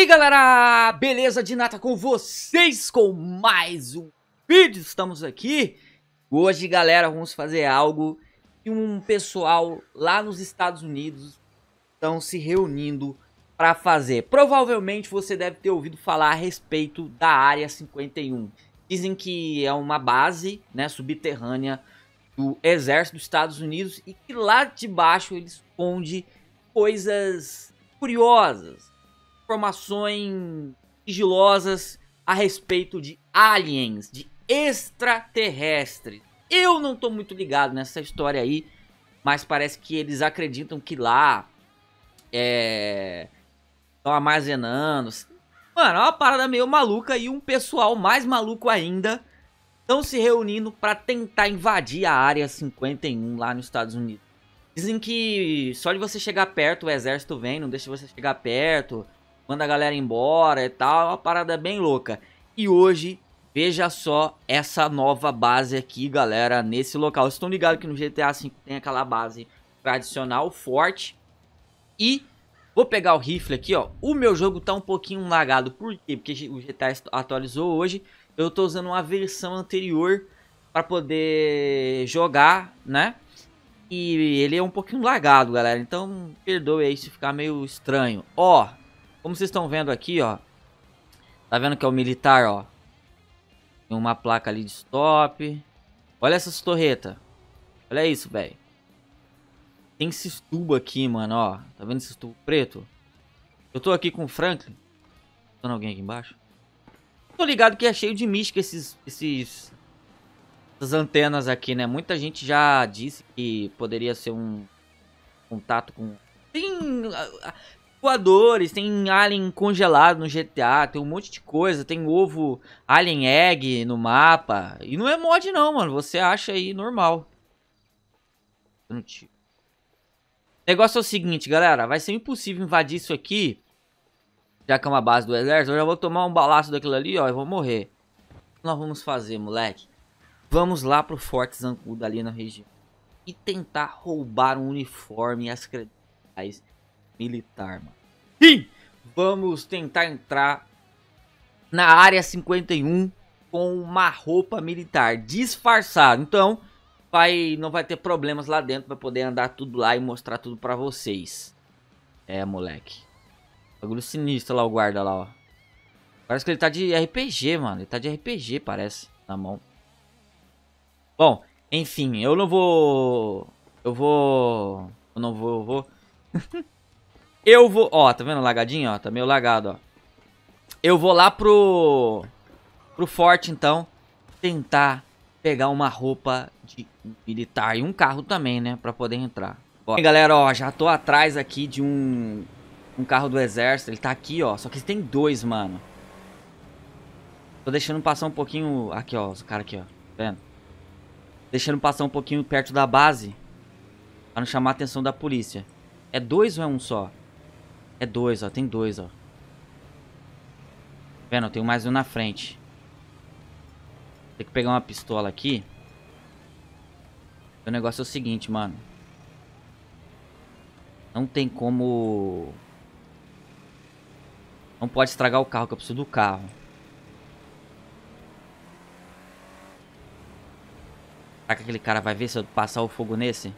E galera, beleza de nata com vocês com mais um vídeo, estamos aqui Hoje galera, vamos fazer algo que um pessoal lá nos Estados Unidos estão se reunindo para fazer Provavelmente você deve ter ouvido falar a respeito da Área 51 Dizem que é uma base né, subterrânea do exército dos Estados Unidos E que lá de baixo ele esconde coisas curiosas informações sigilosas a respeito de aliens, de extraterrestres. Eu não tô muito ligado nessa história aí, mas parece que eles acreditam que lá é estão armazenando. Mano, é uma parada meio maluca e um pessoal mais maluco ainda estão se reunindo para tentar invadir a área 51 lá nos Estados Unidos. Dizem que só de você chegar perto o exército vem, não deixa você chegar perto manda a galera embora e tal, uma parada bem louca. E hoje, veja só essa nova base aqui, galera, nesse local. Vocês estão ligados que no GTA V tem aquela base tradicional, forte. E vou pegar o rifle aqui, ó. O meu jogo tá um pouquinho lagado. Por quê? Porque o GTA atualizou hoje. Eu tô usando uma versão anterior para poder jogar, né? E ele é um pouquinho lagado, galera. Então, perdoe aí se ficar meio estranho. Ó, como vocês estão vendo aqui, ó. Tá vendo que é o militar, ó. Tem uma placa ali de stop. Olha essas torretas. Olha isso, velho. Tem esses tubos aqui, mano, ó. Tá vendo esses tubos preto? Eu tô aqui com o Franklin. Tô alguém aqui embaixo. Tô ligado que é cheio de mística esses, esses... Essas antenas aqui, né? Muita gente já disse que poderia ser um contato com... Tem voadores, tem alien congelado no GTA, tem um monte de coisa, tem ovo alien egg no mapa. E não é mod não, mano, você acha aí normal. O negócio é o seguinte, galera, vai ser impossível invadir isso aqui, já que é uma base do exército, eu já vou tomar um balaço daquilo ali, ó, e vou morrer. O que nós vamos fazer, moleque? Vamos lá pro Forte Zancudo ali na região e tentar roubar um uniforme e as credenciais militar, mano. Sim! Vamos tentar entrar na área 51 com uma roupa militar disfarçada. Então, vai, não vai ter problemas lá dentro, para poder andar tudo lá e mostrar tudo pra vocês. É, moleque. Bagulho sinistro lá, o guarda lá, ó. Parece que ele tá de RPG, mano. Ele tá de RPG, parece, na mão. Bom, enfim, eu não vou... Eu vou... Eu não vou... Eu vou... Eu vou... Ó, tá vendo lagadinho, ó? Tá meio lagado, ó. Eu vou lá pro... Pro forte, então. Tentar pegar uma roupa de militar e um carro também, né? Pra poder entrar. Ó, e galera, ó, já tô atrás aqui de um... Um carro do exército. Ele tá aqui, ó. Só que tem dois, mano. Tô deixando passar um pouquinho... Aqui, ó. Os caras aqui, ó. Tá vendo? Deixando passar um pouquinho perto da base. Pra não chamar a atenção da polícia. É dois ou é um só? É dois, ó. Tem dois, ó. Tá vendo? Tem mais um na frente. Tem que pegar uma pistola aqui. O negócio é o seguinte, mano. Não tem como... Não pode estragar o carro, que eu preciso do carro. Será que aquele cara vai ver se eu passar o fogo nesse?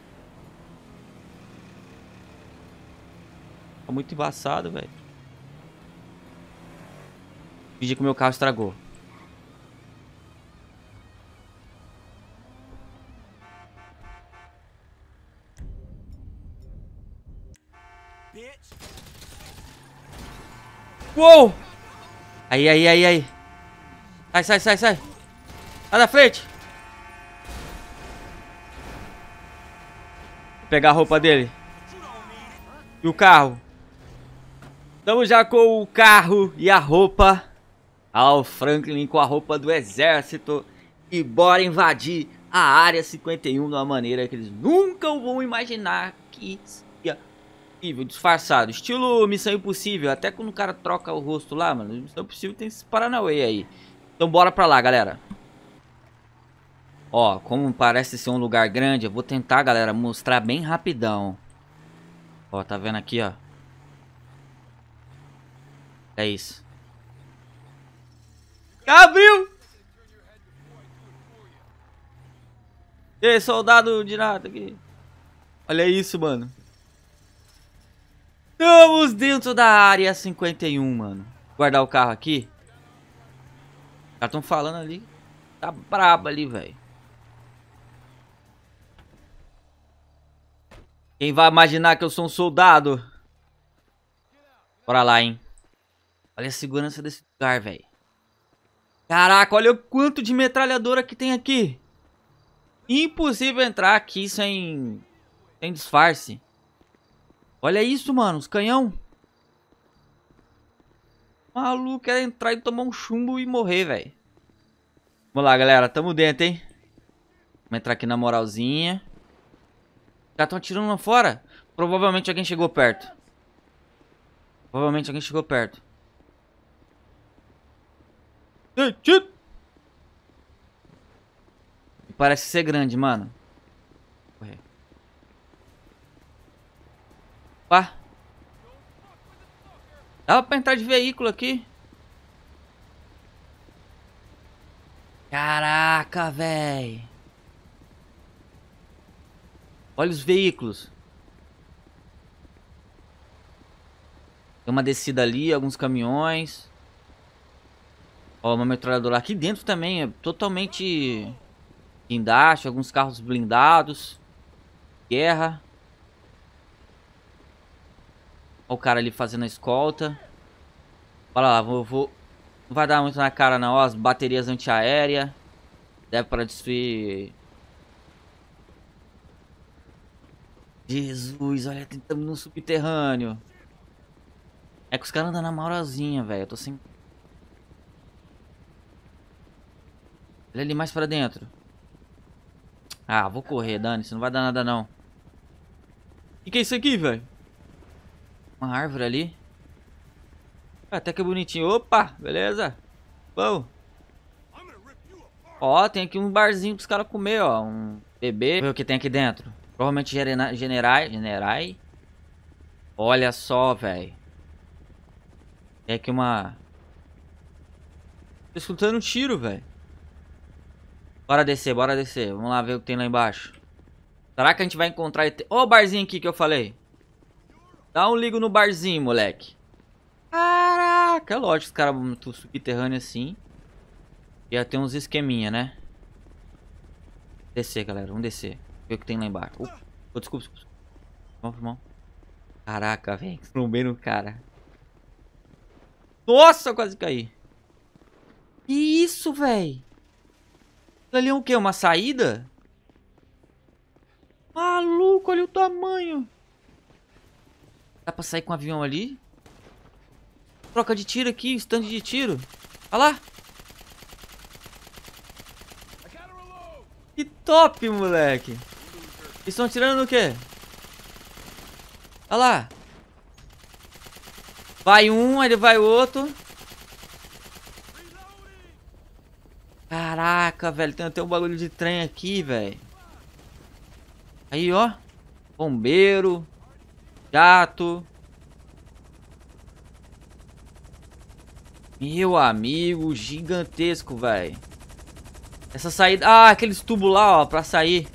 Fica muito embaçado, velho. Fingir que o meu carro estragou. Uou! Aí, aí, aí, aí. Sai, sai, sai, sai. Sai da frente. Vou pegar a roupa dele. E o carro. Estamos já com o carro e a roupa. Al Franklin com a roupa do exército. E bora invadir a área 51 de uma maneira que eles nunca vão imaginar que seria possível, disfarçado. Estilo Missão Impossível, até quando o cara troca o rosto lá, mano. Missão Impossível tem esse Paranauê aí. Então bora pra lá, galera. Ó, como parece ser um lugar grande, eu vou tentar, galera, mostrar bem rapidão. Ó, tá vendo aqui, ó. É isso. Gabriel, Ei, soldado de nada aqui. Olha isso, mano. Estamos dentro da área 51, mano. Guardar o carro aqui. Já estão falando ali. Tá braba ali, velho. Quem vai imaginar que eu sou um soldado? Bora lá, hein. Olha a segurança desse lugar, velho. Caraca, olha o quanto de metralhadora que tem aqui. Impossível entrar aqui sem, sem disfarce. Olha isso, mano, os canhão. Maluco, era entrar e tomar um chumbo e morrer, velho. Vamos lá, galera, tamo dentro, hein. Vamos entrar aqui na moralzinha. Já estão atirando lá fora? Provavelmente alguém chegou perto. Provavelmente alguém chegou perto. Parece ser grande, mano. Correr. Opa. Dava pra entrar de veículo aqui. Caraca, véi. Olha os veículos. Tem uma descida ali, alguns caminhões. Ó, uma metralhadora aqui dentro também é totalmente guindaste, alguns carros blindados, guerra. Ó o cara ali fazendo a escolta. Olha lá, vou, vou... Não vai dar muito na cara não, ó, as baterias antiaéreas. Deve para destruir... Jesus, olha, tentamos no subterrâneo. É que os caras andam na maurazinha, velho. Eu tô sem Ele ali mais pra dentro. Ah, vou correr, Dani. Isso não vai dar nada, não. E que é isso aqui, velho? Uma árvore ali. Ah, até que é bonitinho. Opa, beleza. Bom. Ó, tem aqui um barzinho pros caras comer, ó. Um bebê. Ver o que tem aqui dentro. Provavelmente generai. Generai. Olha só, velho. Tem aqui uma... Tô escutando um tiro, velho. Bora descer, bora descer. Vamos lá ver o que tem lá embaixo. Será que a gente vai encontrar... Ó oh, o barzinho aqui que eu falei. Dá um ligo no barzinho, moleque. Caraca, é lógico, os caras muito subterrâneo assim. Ia ter uns esqueminha, né? Descer, galera. Vamos descer. Ver o que tem lá embaixo. Uh, oh, desculpa, desculpa. Vamos, irmão. Caraca, velho. Trombei no cara. Nossa, quase caí. Que isso, velho? Ali é o quê? Uma saída? Maluco, olha o tamanho. Dá pra sair com um avião ali? Troca de tiro aqui, stand de tiro. Olha lá. Que top, moleque. Estão tirando no quê? Olha lá. Vai um, aí vai outro. Caraca, velho, tem até um bagulho de trem aqui, velho. Aí, ó. Bombeiro. Jato. Meu amigo, gigantesco, velho. Essa saída... Ah, aqueles tubos lá, ó, pra sair.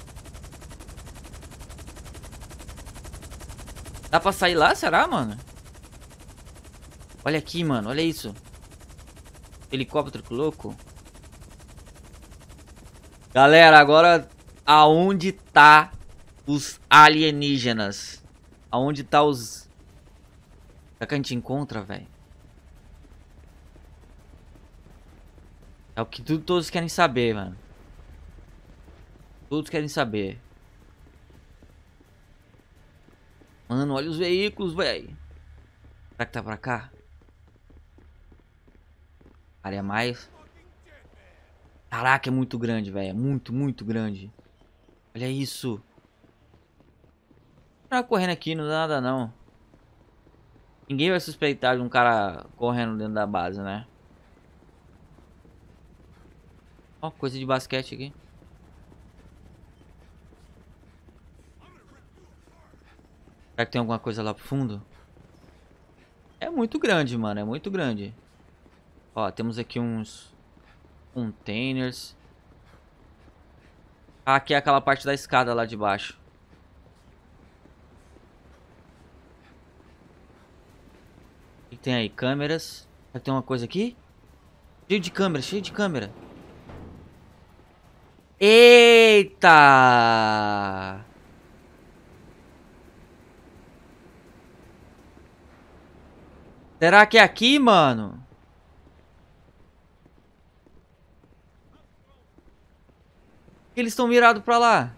Dá pra sair lá, será, mano? Olha aqui, mano, olha isso. Helicóptero, que louco. Galera, agora aonde tá os alienígenas? Aonde tá os... Será que a gente encontra, velho? É o que tudo, todos querem saber, mano. Todos querem saber. Mano, olha os veículos, velho. Será que tá pra cá? Área mais... Caraca, é muito grande, velho. É muito, muito grande. Olha isso. Não tá correndo aqui, não dá nada não. Ninguém vai suspeitar de um cara correndo dentro da base, né? Ó, coisa de basquete aqui. Será que tem alguma coisa lá pro fundo? É muito grande, mano. É muito grande. Ó, temos aqui uns... Containers. Ah, aqui é aquela parte da escada lá de baixo. O que tem aí? Câmeras. Será que tem uma coisa aqui? Cheio de câmera, cheio de câmera. Eita! Será que é aqui, mano? Eles estão mirados pra lá.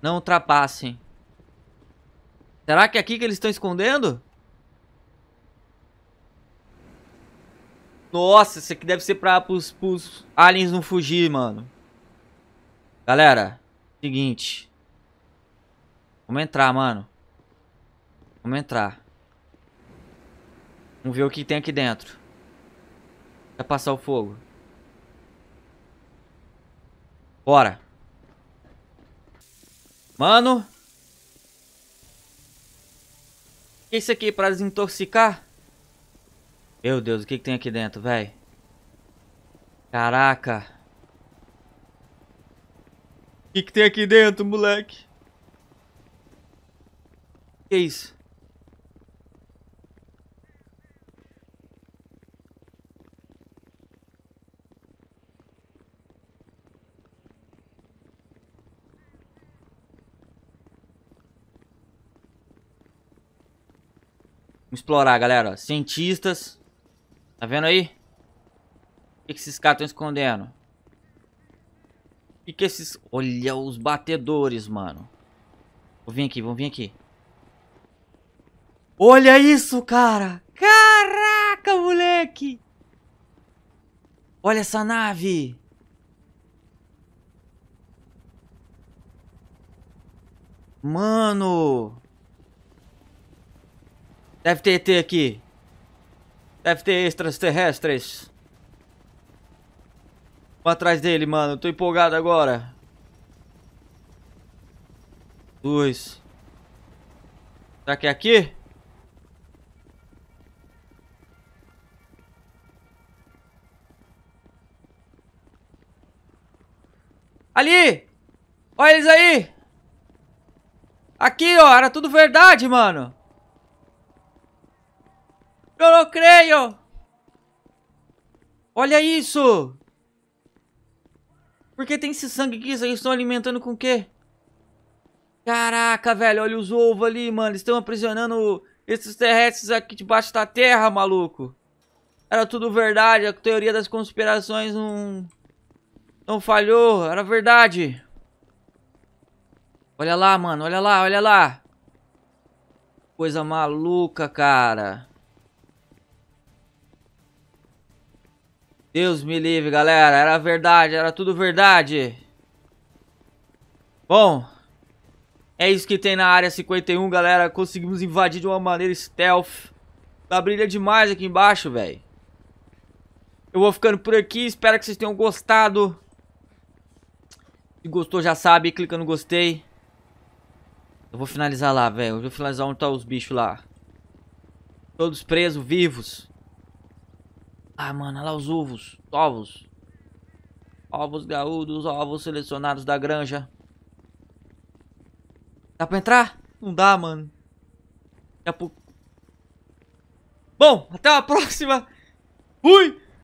Não ultrapassem. Será que é aqui que eles estão escondendo? Nossa, isso aqui deve ser pra pros, pros aliens não fugir, mano. Galera, seguinte. Vamos entrar, mano. Vamos entrar. Vamos ver o que tem aqui dentro passar o fogo. Bora. Mano. O que é isso aqui pra desintoxicar? Meu Deus, o que, que tem aqui dentro, velho? Caraca. O que, que tem aqui dentro, moleque? O que é isso? Vamos explorar, galera. Cientistas. Tá vendo aí? O que, que esses caras estão escondendo? O que, esses... Olha os batedores, mano. Vou vir aqui, vamos vir aqui. Olha isso, cara! Caraca, moleque! Olha essa nave! Mano! Deve ter ET aqui. Deve ter extraterrestres Vou atrás dele, mano. Tô empolgado agora. Dois. Será que é aqui? Ali! Olha eles aí! Aqui, ó. Era tudo verdade, mano. Eu não creio! Olha isso! Por que tem esse sangue aqui? Eles estão alimentando com o quê? Caraca, velho, olha os ovos ali, mano. Eles estão aprisionando esses terrestres aqui debaixo da terra, maluco. Era tudo verdade, a teoria das conspirações não... Não falhou, era verdade. Olha lá, mano, olha lá, olha lá. Coisa maluca, cara. Deus me livre, galera. Era verdade, era tudo verdade. Bom, é isso que tem na área 51, galera. Conseguimos invadir de uma maneira stealth. Tá brilhando demais aqui embaixo, velho. Eu vou ficando por aqui. Espero que vocês tenham gostado. Se gostou, já sabe. Clica no gostei. Eu vou finalizar lá, velho. Eu vou finalizar onde tá os bichos lá. Todos presos, vivos. Ah, mano, olha lá os ovos. Ovos. Ovos gaúdos, ovos selecionados da granja. Dá pra entrar? Não dá, mano. Daqui a Bom, até a próxima. Fui!